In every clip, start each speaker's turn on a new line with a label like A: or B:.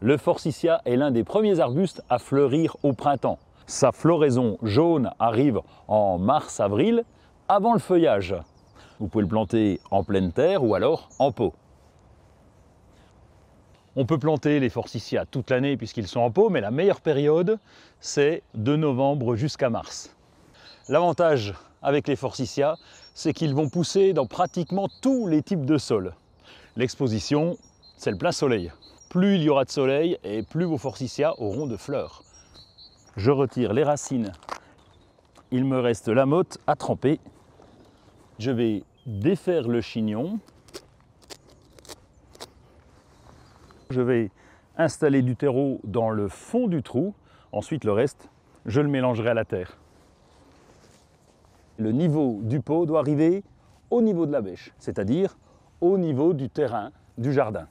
A: Le forsythia est l'un des premiers arbustes à fleurir au printemps. Sa floraison jaune arrive en mars-avril, avant le feuillage. Vous pouvez le planter en pleine terre ou alors en pot. On peut planter les forsythias toute l'année puisqu'ils sont en pot, mais la meilleure période, c'est de novembre jusqu'à mars. L'avantage avec les forsythias, c'est qu'ils vont pousser dans pratiquement tous les types de sols. L'exposition, c'est le plein soleil plus il y aura de soleil et plus vos forsythias auront de fleurs. Je retire les racines. Il me reste la motte à tremper. Je vais défaire le chignon. Je vais installer du terreau dans le fond du trou. Ensuite, le reste, je le mélangerai à la terre. Le niveau du pot doit arriver au niveau de la bêche, c'est-à-dire au niveau du terrain du jardin.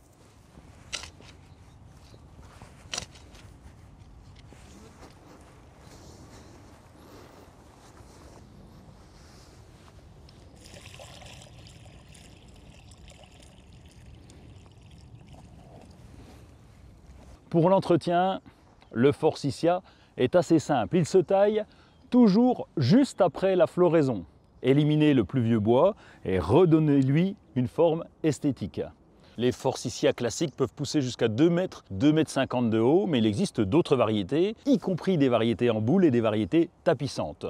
A: Pour l'entretien, le forsythia est assez simple. Il se taille toujours juste après la floraison. Éliminez le plus vieux bois et redonnez-lui une forme esthétique. Les forsythia classiques peuvent pousser jusqu'à 2 mètres, 2 mètres 50 de haut, mais il existe d'autres variétés, y compris des variétés en boule et des variétés tapissantes.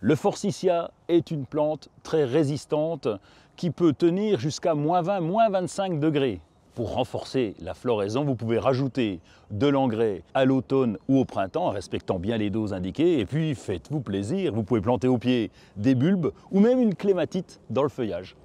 A: Le forsythia est une plante très résistante qui peut tenir jusqu'à moins 20, moins 25 degrés pour renforcer la floraison, vous pouvez rajouter de l'engrais à l'automne ou au printemps en respectant bien les doses indiquées. Et puis faites-vous plaisir, vous pouvez planter au pied des bulbes ou même une clématite dans le feuillage.